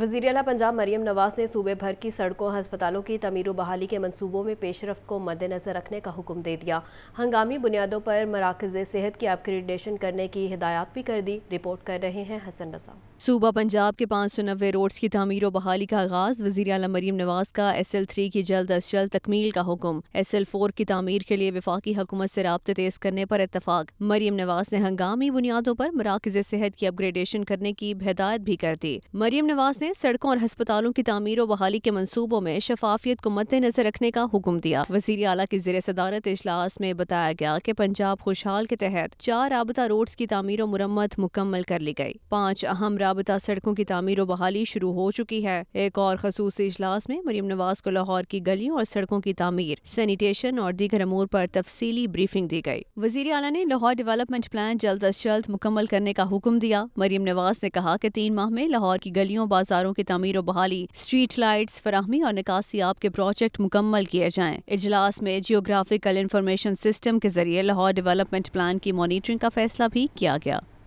वजीर अला पंजाब मरीम नवाज ने सूबे भर की सड़कों हस्पतालों की तमीर बहाली के मनसूबों में पेशरफ को मद्देनजर रखने का हुक्म दे दिया हंगामी बुनियादों पर मराकज सेहत की अपग्रेडेशन करने की हिदायत भी कर दी रिपोर्ट कर रहे हैं हसन रसा सूबा पंजाब के पाँच सौ नब्बे रोड्स की तमीर बहाली का आगाज वजी अला मरीम नवाज का एस एल थ्री की जल्द अज जल्द तकमील का हुक्म एस एल फोर की तमीर के लिए वफाकी हुकूमत से रबते तेज करने पर इतफाक मरीम नवाज ने हंगामी बुनियादों पर मराकज सेहत की अपग्रेडेशन करने की हिदायत भी कर दी मरीम नवाज ने मदरसे सड़कों और अस्पतालों की तमीर और बहाली के मनसूबों में शफाफियत को मद्देनजर रखने का हुक्म दिया वजीर अला की जेर सदारत इजलास में बताया गया की पंजाब खुशहाल के तहत चार रबता रोड की तमीर और मुरम्मत मुकम्मल कर ली गयी पाँच अहम रबता सड़कों की तमीर और बहाली शुरू हो चुकी है एक और खसूस इजलास में मरीम नवाज को लाहौर की गलियों और सड़कों की तमीर सैनिटेशन और दीगर अमूर आरोप तफसीली ब्रीफिंग दी गई वजीर अला ने लाहौर डेवलपमेंट प्लान जल्द अज जल्द मुकम्मल करने का हुक्म दिया मरीम नवाज ने कहा की तीन माह में लाहौर की गलियों बाजार कारों की तमीर बहाली स्ट्रीट लाइट फराहमी और निकासी आप के प्रोजेक्ट मुकम्मल किए जाए इजलास में जियोग्राफिकल इंफॉर्मेशन सिस्टम के जरिए लाहौर डेवलपमेंट प्लान की मॉनिटरिंग का फैसला भी किया गया